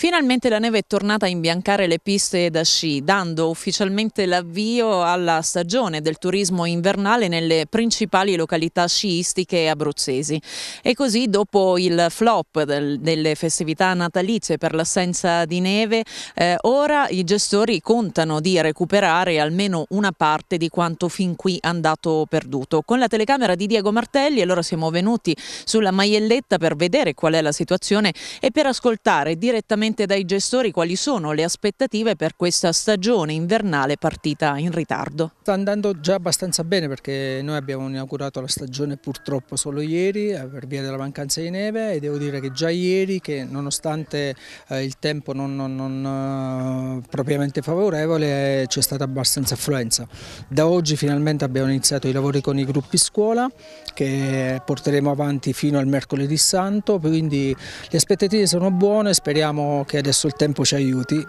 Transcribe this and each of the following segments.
Finalmente la neve è tornata a imbiancare le piste da sci, dando ufficialmente l'avvio alla stagione del turismo invernale nelle principali località sciistiche abruzzesi. E così dopo il flop del, delle festività natalizie per l'assenza di neve, eh, ora i gestori contano di recuperare almeno una parte di quanto fin qui andato perduto. Con la telecamera di Diego Martelli allora siamo venuti sulla maielletta per vedere qual è la situazione e per ascoltare direttamente direttamente dai gestori quali sono le aspettative per questa stagione invernale partita in ritardo. Sta andando già abbastanza bene perché noi abbiamo inaugurato la stagione purtroppo solo ieri eh, per via della mancanza di neve e devo dire che già ieri che nonostante eh, il tempo non, non, non eh, propriamente favorevole c'è stata abbastanza affluenza. Da oggi finalmente abbiamo iniziato i lavori con i gruppi scuola che porteremo avanti fino al mercoledì santo quindi le aspettative sono buone, speriamo che adesso il tempo ci aiuti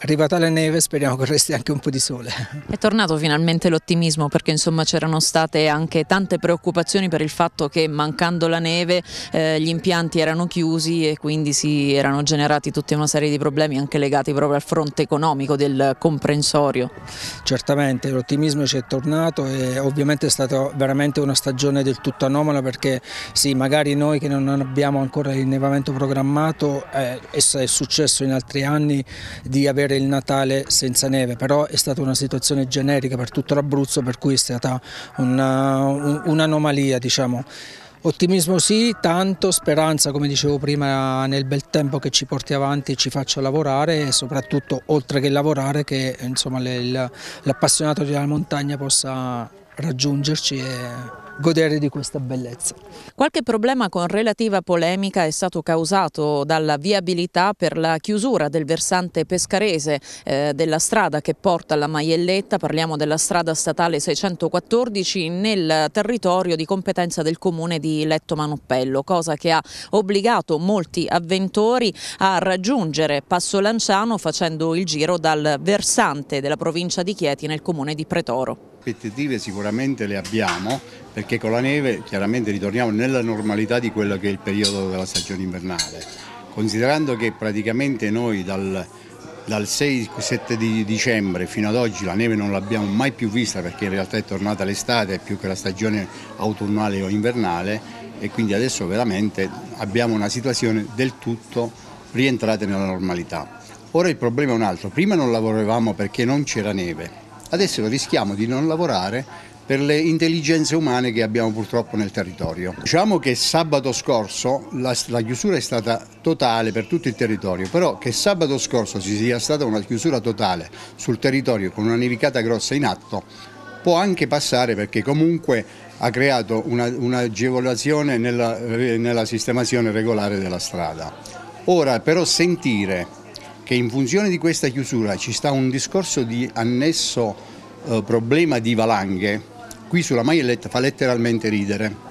Arrivata la neve speriamo che resti anche un po' di sole. È tornato finalmente l'ottimismo perché insomma c'erano state anche tante preoccupazioni per il fatto che mancando la neve eh, gli impianti erano chiusi e quindi si erano generati tutta una serie di problemi anche legati proprio al fronte economico del comprensorio. Certamente l'ottimismo ci è tornato e ovviamente è stata veramente una stagione del tutto anomala perché sì magari noi che non abbiamo ancora l'innevamento programmato eh, è successo in altri anni di avere vivere il Natale senza neve, però è stata una situazione generica per tutto l'Abruzzo per cui è stata uh, un'anomalia un, un diciamo. Ottimismo sì, tanto, speranza come dicevo prima nel bel tempo che ci porti avanti e ci faccia lavorare e soprattutto oltre che lavorare che l'appassionato della montagna possa raggiungerci e godere di questa bellezza. Qualche problema con relativa polemica è stato causato dalla viabilità per la chiusura del versante pescarese eh, della strada che porta alla Maielletta, parliamo della strada statale 614 nel territorio di competenza del comune di Letto Manoppello, cosa che ha obbligato molti avventori a raggiungere Passo Lanciano facendo il giro dal versante della provincia di Chieti nel comune di Pretoro aspettative sicuramente le abbiamo perché con la neve chiaramente ritorniamo nella normalità di quello che è il periodo della stagione invernale, considerando che praticamente noi dal, dal 6-7 di dicembre fino ad oggi la neve non l'abbiamo mai più vista perché in realtà è tornata l'estate più che la stagione autunnale o invernale e quindi adesso veramente abbiamo una situazione del tutto rientrata nella normalità. Ora il problema è un altro, prima non lavoravamo perché non c'era neve, Adesso rischiamo di non lavorare per le intelligenze umane che abbiamo purtroppo nel territorio. Diciamo che sabato scorso la, la, chiusura è stata totale per tutto il territorio, però che sabato scorso ci sia stata una chiusura totale sul territorio con una nevicata grossa in atto può anche passare perché comunque ha creato un'agevolazione una nella, nella sistemazione regolare della strada. Ora però sentire che in funzione di questa chiusura ci sta un discorso di annesso eh, problema di valanghe, qui sulla maglietta fa letteralmente ridere.